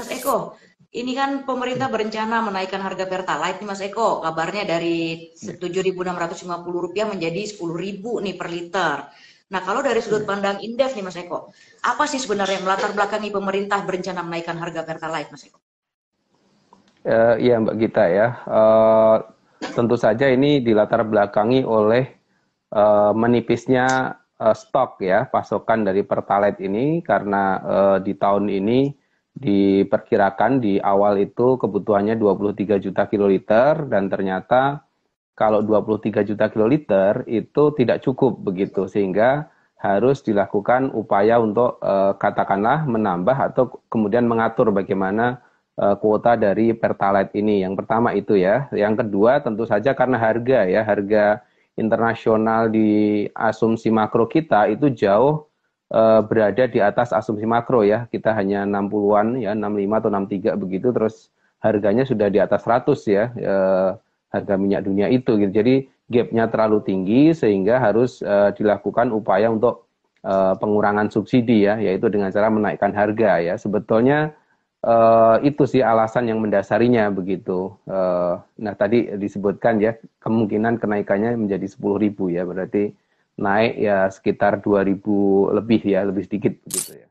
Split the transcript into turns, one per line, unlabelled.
Mas Eko, ini kan pemerintah berencana menaikkan harga Pertalite nih Mas Eko. Kabarnya dari iya. Rp7.650 menjadi Rp10.000 nih per liter. Nah, kalau dari sudut pandang Indef nih Mas Eko, apa sih sebenarnya yang melatar belakangi pemerintah berencana menaikkan harga Pertalite Mas Eko?
Uh, iya Mbak Gita ya. Uh, tentu saja ini dilatar belakangi oleh uh, menipisnya stok ya pasokan dari Pertalite ini karena uh, di tahun ini diperkirakan di awal itu kebutuhannya 23 juta kiloliter dan ternyata kalau 23 juta kiloliter itu tidak cukup begitu sehingga harus dilakukan upaya untuk eh, katakanlah menambah atau kemudian mengatur bagaimana eh, kuota dari pertalite ini. Yang pertama itu ya. Yang kedua tentu saja karena harga ya, harga internasional di asumsi makro kita itu jauh Eh, berada di atas asumsi makro ya. Kita hanya 60-an ya, 65 atau 63 begitu terus harganya sudah di atas 100 ya. E, harga minyak dunia itu gitu. Jadi gapnya terlalu tinggi sehingga harus e, dilakukan upaya untuk e, pengurangan subsidi ya, yaitu dengan cara menaikkan harga ya. Sebetulnya e, itu sih alasan yang mendasarinya begitu. E, nah tadi disebutkan ya kemungkinan kenaikannya menjadi 10.000 ya, berarti naik ya sekitar 2000 lebih ya, lebih sedikit begitu ya.